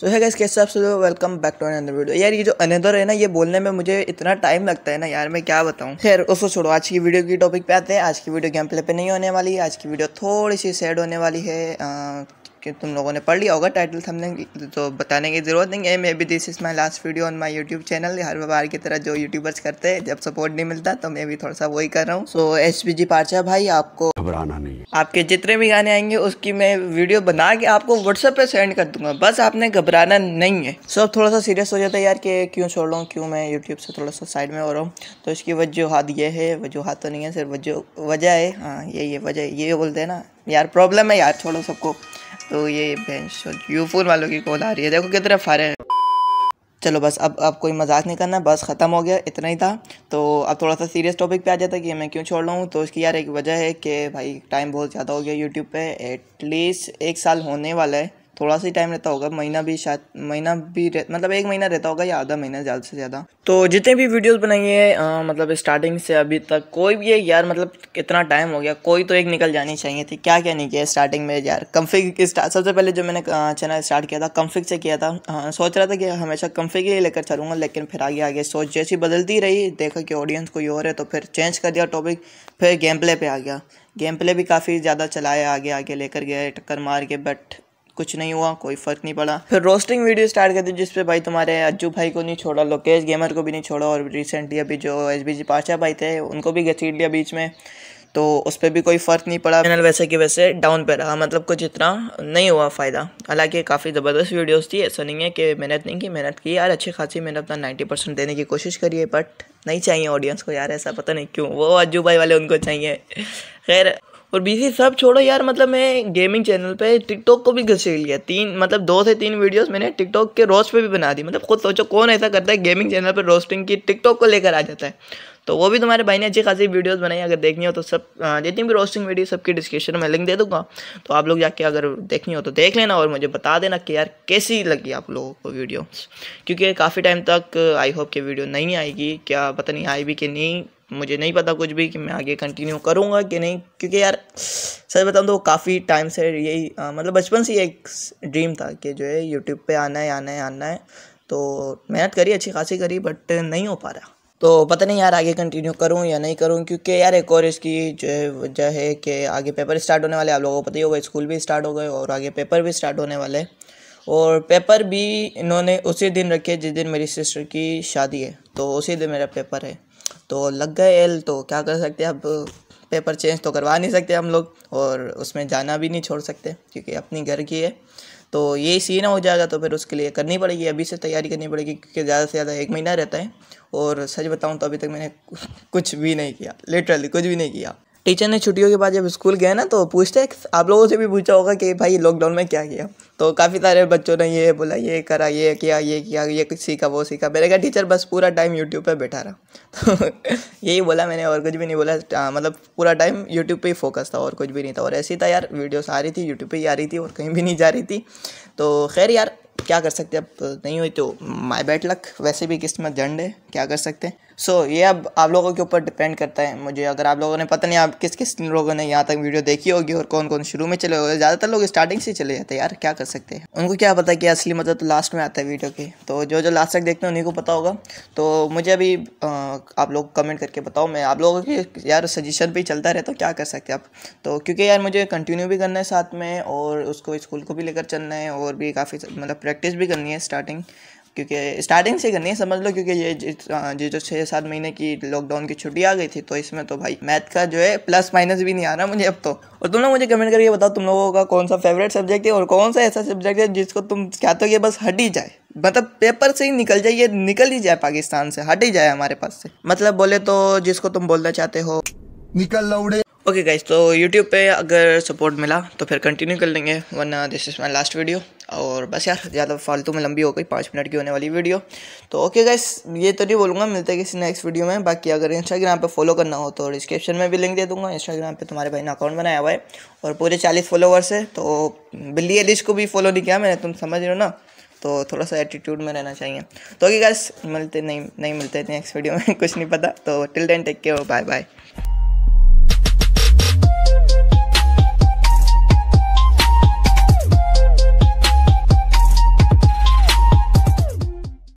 सो है गैस कैसे आप welcome back to another video यार ये जो अनदर है ना ये बोलने में मुझे इतना टाइम लगता है ना यार मैं क्या बताऊँ खैर उसको छोड़ो आज की वीडियो की टॉपिक पे आते हैं आज की वीडियो गेम प्ले पे नहीं होने वाली आज की वीडियो थोड़ी सी सैड होने वाली है आ, कि तुम लोगों ने पढ़ लिया होगा टाइटल हमने तो बताने की ज़रूरत नहीं है maybe this is my last video on my YouTube channel हर बार की तरह जो यूट्यूबर्स करते हैं जब सपोर्ट नहीं मिलता तो मैं भी थोड़ा सा वही कर रहा हूँ सो एस पी जी पार्चा भाई आपको घबराना नहीं आपके जितने भी गाने आएंगे उसकी मैं वीडियो बना के आपको व्हाट्सएप पर सेंड कर दूंगा बस आपने घबराना नहीं है सो थोड़ा सा सीरियस हो जाता है यार कि क्यों छोड़ रहा हूँ क्यों मैं यूट्यूब से थोड़ा सा साइड में हो रहा हूँ तो इसकी वजूहत ये है वजूहत तो नहीं है सिर्फ वजह वजह है हाँ ये ये वजह ये बोलते हैं ना यार प्रॉब्लम है यार छोड़ो सबको तो ये बेंच यूफोन वालों की कॉल आ रही है देखो कितने फारे हैं चलो बस अब अब कोई मजाक नहीं करना बस ख़त्म हो गया इतना ही था तो अब थोड़ा सा सीरियस टॉपिक पे आ जाता कि मैं क्यों छोड़ रहा हूँ तो उसकी यार एक वजह है कि भाई टाइम बहुत ज़्यादा हो गया यूट्यूब पे एटलीस्ट एक साल होने वाला है थोड़ा सा टाइम रहता होगा महीना भी शायद महीना भी मतलब एक महीना रहता होगा या आधा महीना ज़्यादा से ज़्यादा तो जितने भी वीडियोस बनाइए मतलब स्टार्टिंग से अभी तक कोई भी यार मतलब कितना टाइम हो गया कोई तो एक निकल जानी चाहिए थी क्या क्या नहीं किया स्टार्टिंग में यार कम्फिक सबसे पहले जो मैंने चैनल स्टार्ट किया था कम्फिक से किया था आ, सोच रहा था कि हमेशा कम्फिक ही लेकर चलूँगा लेकिन फिर आगे आगे सोच जैसी बदलती रही देखा कि ऑडियंस कोई और है तो फिर चेंज कर दिया टॉपिक फिर गेम प्ले पर आ गया गेम प्ले भी काफ़ी ज़्यादा चलाया आगे आगे लेकर गए टक्कर मार के बट कुछ नहीं हुआ कोई फर्क नहीं पड़ा फिर रोस्टिंग वीडियो स्टार्ट कर दी जिसपे भाई तुम्हारे अज्जू भाई को नहीं छोड़ा लोकेश गेमर को भी नहीं छोड़ा और रिसेंटली अभी जो एस बी जी भाई थे उनको भी घसीट लिया बीच में तो उस पर भी कोई फ़र्क नहीं पड़ा चैनल वैसे कि वैसे डाउन पे रहा मतलब कुछ इतना नहीं हुआ फ़ायदा हालांकि काफ़ी ज़बरदस्त वीडियोस थी ऐसा नहीं है कि मेहनत नहीं की मेहनत की यार अच्छी खासी मैंने अपना 90 परसेंट देने की कोशिश करी है बट नहीं चाहिए ऑडियंस को यार ऐसा पता नहीं क्यों वो अज्जू भाई वाले उनको चाहिए खैर और बीसी सब छोड़ो यार मतलब मैं गेमिंग चैनल पे टिकटॉक को भी घसीट लिया तीन मतलब दो से तीन वीडियोस मैंने टिकटॉक के रोस्ट पे भी बना दी मतलब खुद सोचो कौन ऐसा करता है गेमिंग चैनल पर रोस्टिंग की टिकटॉक को लेकर आ जाता है तो वो भी तुम्हारे भाई ने अच्छी खासी वीडियोस बनाई अगर देखनी हो तो सब हाँ, जितनी भी रोस्टिंग वीडियो सबकी डिस्क्रिप्शन में लिंक दे दूंगा तो आप लोग जाके अगर देखनी हो तो देख लेना और मुझे बता देना कि यार कैसी लगी आप लोगों को वीडियो क्योंकि काफ़ी टाइम तक आई होप कि वीडियो नहीं आएगी क्या पता नहीं आई भी कि नहीं मुझे नहीं पता कुछ भी कि मैं आगे कंटिन्यू करूँगा कि नहीं क्योंकि यार सर बताऊँ तो काफ़ी टाइम से यही मतलब बचपन से एक ड्रीम था कि जो है यूट्यूब पे आना है आना है आना है तो मेहनत करी अच्छी खासी करी बट नहीं हो पा रहा तो पता नहीं यार आगे कंटिन्यू करूँ या नहीं करूँ क्योंकि यार एक और इसकी जो है वजह है कि आगे पेपर स्टार्ट होने वाले आप लोगों को पता ही होगा स्कूल भी स्टार्ट हो गए और आगे पेपर भी स्टार्ट होने वाले और पेपर भी इन्होंने उसी दिन रखे जिस दिन मेरी सिस्टर की शादी है तो उसी दिन मेरा पेपर है तो लग गए एल तो क्या कर सकते अब पेपर चेंज तो करवा नहीं सकते हम लोग और उसमें जाना भी नहीं छोड़ सकते क्योंकि अपनी घर की है तो ये सीन हो जाएगा तो फिर उसके लिए करनी पड़ेगी अभी से तैयारी करनी पड़ेगी क्योंकि ज़्यादा से ज़्यादा एक महीना रहता है और सच बताऊँ तो अभी तक मैंने कुछ भी नहीं किया लिटरली कुछ भी नहीं किया टीचर ने छुट्टियों के बाद जब स्कूल गए ना तो पूछते आप लोगों से भी पूछा होगा कि भाई लॉकडाउन में क्या किया तो काफ़ी सारे बच्चों ने ये बोला ये करा ये किया ये किया ये सीखा वो सीखा मैंने कहा टीचर बस पूरा टाइम यूट्यूब पे बैठा रहा तो यही बोला मैंने और कुछ भी नहीं बोला आ, मतलब पूरा टाइम यूट्यूब पे ही फोकस था और कुछ भी नहीं था और ऐसी था यार वीडियोस आ रही थी यूट्यूब पे ही आ रही थी और कहीं भी नहीं जा रही थी तो खैर यार क्या कर सकते अब नहीं हुई तो माई बैट लक वैसे भी किस्मत झंड है क्या कर सकते हैं सो so, ये अब आप लोगों के ऊपर डिपेंड करता है मुझे अगर आप लोगों ने पता नहीं आप किस किस लोगों ने यहाँ तक वीडियो देखी होगी और कौन कौन शुरू में चले होंगे ज़्यादातर लोग स्टार्टिंग से चले जाते हैं यार क्या कर सकते हैं उनको क्या पता कि असली मतलब तो लास्ट में आता है वीडियो के तो जो जो लास्ट तक देखते हैं उन्हीं को पता होगा तो मुझे अभी आप लोग कमेंट करके बताओ मैं आप लोगों के यार सजेशन पर चलता रहता हूँ क्या कर सकते आप तो क्योंकि यार मुझे कंटिन्यू भी करना है साथ में और उसको स्कूल को भी लेकर चलना है और भी काफ़ी मतलब प्रैक्टिस भी करनी है स्टार्टिंग क्योंकि स्टार्टिंग से करनी है समझ लो क्योंकि ये हाँ, जो जो छः सात महीने की लॉकडाउन की छुट्टी आ गई थी तो इसमें तो भाई मैथ का जो है प्लस माइनस भी नहीं आ रहा मुझे अब तो और तुम लोग मुझे कमेंट करके बताओ तुम लोगों का कौन सा फेवरेट सब्जेक्ट है और कौन सा ऐसा सब्जेक्ट है जिसको तुम चाहते हो कि बस हट ही जाए मतलब पेपर से ही निकल जाए ये निकल ही जाए पाकिस्तान से हट ही जाए हमारे पास से मतलब बोले तो जिसको तुम बोलना चाहते हो निकल लौड़े ओके गाइस तो यूट्यूब पे अगर सपोर्ट मिला तो फिर कंटिन्यू कर लेंगे वरना this is my last video और बस यार ज़्यादा फालतू में लंबी हो गई पाँच मिनट की होने वाली वीडियो तो ओके गैस ये तो नहीं बोलूँगा मिलते हैं किसी नेक्स्ट वीडियो में बाकी अगर इंस्टाग्राम पर फॉलो करना हो तो डिस्क्रिप्शन में भी लिंक दे दूँगा इंस्टाग्राम पर तुम्हारे भाई ने अकाउंट बनाया हुआ है और पूरे चालीस फॉलोवर्स है तो बिल्ली एलिश को भी फॉलो नहीं किया मैंने तुम समझ रहे हो ना तो थोड़ा सा एटीट्यूड में रहना चाहिए तो ओके गैस मिलते नहीं नहीं मिलते नेक्स्ट वीडियो में कुछ नहीं पता तो till then take care bye bye